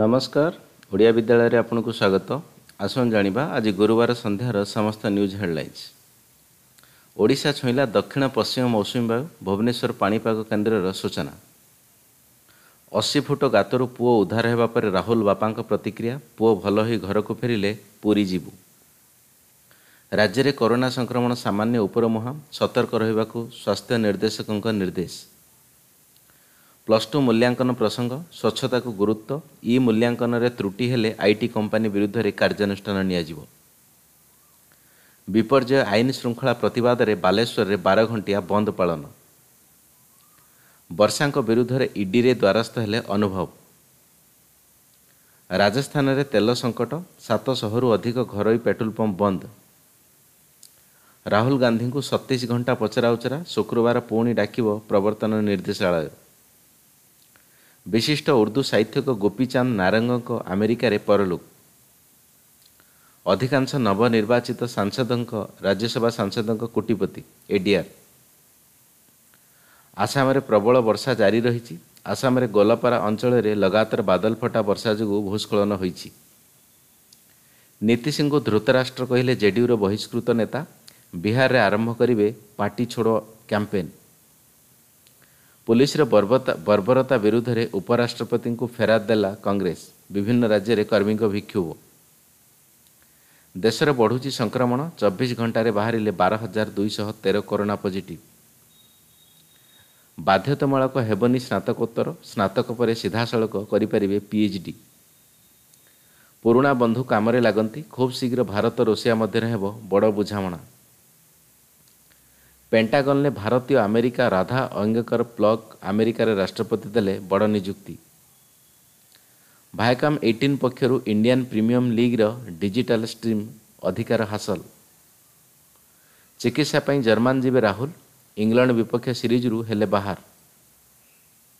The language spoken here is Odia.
ନମସ୍କାର ଓଡ଼ିଆ ବିଦ୍ୟାଳୟରେ ଆପଣଙ୍କୁ ସ୍ୱାଗତ ଆସନ୍ତୁ ଜାଣିବା ଆଜି ଗୁରୁବାର ସନ୍ଧ୍ୟାର ସମସ୍ତ ନ୍ୟୁଜ୍ ହେଡ଼ଲାଇନ୍ସ ଓଡ଼ିଶା ଛୁଇଁଲା ଦକ୍ଷିଣ ପଶ୍ଚିମ ମୌସୁମୀ ବାୟୁ ଭୁବନେଶ୍ୱର ପାଣିପାଗ କେନ୍ଦ୍ରର ସୂଚନା ଅଶୀ ଫୁଟ ଗାତରୁ ପୁଅ ଉଦ୍ଧାର ହେବା ପରେ ରାହୁଲ ବାପାଙ୍କ ପ୍ରତିକ୍ରିୟା ପୁଅ ଭଲ ହୋଇ ଘରକୁ ଫେରିଲେ ପୁରୀ ଯିବୁ ରାଜ୍ୟରେ କରୋନା ସଂକ୍ରମଣ ସାମାନ୍ୟ ଉପର ମୁହାଁ ସତର୍କ ରହିବାକୁ ସ୍ୱାସ୍ଥ୍ୟ ନିର୍ଦ୍ଦେଶକଙ୍କ ନିର୍ଦ୍ଦେଶ ପ୍ଲସ୍ ଟୁ ମୂଲ୍ୟାଙ୍କନ ପ୍ରସଙ୍ଗ ସ୍ୱଚ୍ଛତାକୁ ଗୁରୁତ୍ୱ ଇ ମୂଲ୍ୟାଙ୍କନରେ ତ୍ରୁଟି ହେଲେ ଆଇ ଟି କମ୍ପାନୀ ବିରୁଦ୍ଧରେ କାର୍ଯ୍ୟାନୁଷ୍ଠାନ ନିଆଯିବ ବିପର୍ଯ୍ୟୟ ଆଇନ ଶୃଙ୍ଖଳା ପ୍ରତିବାଦରେ ବାଲେଶ୍ୱରରେ ବାର ଘଣ୍ଟିଆ ବନ୍ଦ ପାଳନ ବର୍ଷାଙ୍କ ବିରୁଦ୍ଧରେ ଇଡିରେ ଦ୍ୱାରସ୍ଥ ହେଲେ ଅନୁଭବ ରାଜସ୍ଥାନରେ ତେଲ ସଙ୍କଟ ସାତଶହରୁ ଅଧିକ ଘରୋଇ ପେଟ୍ରୋଲ ପମ୍ପ ବନ୍ଦ ରାହୁଲ ଗାନ୍ଧୀଙ୍କୁ ସତେଇଶ ଘଣ୍ଟା ପଚରାଉଚରା ଶୁକ୍ରବାର ପୁଣି ଡାକିବ ପ୍ରବର୍ତ୍ତନ ନିର୍ଦ୍ଦେଶାଳୟ ବିଶିଷ୍ଟ ଉର୍ଦ୍ଦୁ ସାହିତ୍ୟିକ ଗୋପୀଚାନ୍ଦ ନାରଙ୍ଗଙ୍କ ଆମେରିକାରେ ପରଲୋକ ଅଧିକାଂଶ ନବନିର୍ବାଚିତ ସାଂସଦଙ୍କ ରାଜ୍ୟସଭା ସାଂସଦଙ୍କ କୋଟିପତି ଏଡିଆର୍ ଆସାମରେ ପ୍ରବଳ ବର୍ଷା ଜାରି ରହିଛି ଆସାମରେ ଗୋଲାପାରା ଅଞ୍ଚଳରେ ଲଗାତାର ବାଦଲ ଫଟା ବର୍ଷା ଯୋଗୁଁ ଭୂସ୍ଖଳନ ହୋଇଛି ନୀତିଶଙ୍କୁ ଧୃତରାଷ୍ଟ୍ର କହିଲେ ଜେଡିୟୁର ବହିଷ୍କୃତ ନେତା ବିହାରରେ ଆରମ୍ଭ କରିବେ ପାର୍ଟି ଛୋଡ଼ କ୍ୟାମ୍ପେନ୍ ପୁଲିସର ବର୍ବରତା ବିରୁଦ୍ଧରେ ଉପରାଷ୍ଟ୍ରପତିଙ୍କୁ ଫେରାଦ ଦେଲା କଂଗ୍ରେସ ବିଭିନ୍ନ ରାଜ୍ୟରେ କର୍ମୀଙ୍କ ବିକ୍ଷୋଭ ଦେଶରେ ବଢ଼ୁଛି ସଂକ୍ରମଣ ଚବିଶ ଘଣ୍ଟାରେ ବାହାରିଲେ ବାର ହଜାର ଦୁଇଶହ ତେର କରୋନା ପଜିଟିଭ୍ ବାଧ୍ୟତାମୂଳକ ହେବନି ସ୍ନାତକୋତ୍ତର ସ୍ନାତକ ପରେ ସିଧାସଳଖ କରିପାରିବେ ପିଏଚ୍ଡି ପୁରୁଣା ବନ୍ଧୁ କାମରେ ଲାଗନ୍ତି ଖୁବ୍ ଶୀଘ୍ର ଭାରତ ରୁଷିଆ ମଧ୍ୟରେ ହେବ ବଡ଼ ବୁଝାମଣା ପେଣ୍ଟାଗନ୍ରେ ଭାରତୀୟ ଆମେରିକା ରାଧା ଅଙ୍ଗେକର ପ୍ଲକ୍ ଆମେରିକାରେ ରାଷ୍ଟ୍ରପତି ଦେଲେ ବଡ଼ ନିଯୁକ୍ତି ଭାୟକାମ୍ ଏଇଟିନ୍ ପକ୍ଷରୁ ଇଣ୍ଡିଆନ୍ ପ୍ରିମିୟମ୍ ଲିଗ୍ର ଡିଜିଟାଲ୍ ଷ୍ଟ୍ରିମ୍ ଅଧିକାର ହାସଲ ଚିକିତ୍ସା ପାଇଁ ଜର୍ମାନ୍ ଯିବେ ରାହୁଲ ଇଂଲଣ୍ଡ ବିପକ୍ଷ ସିରିଜ୍ରୁ ହେଲେ ବାହାର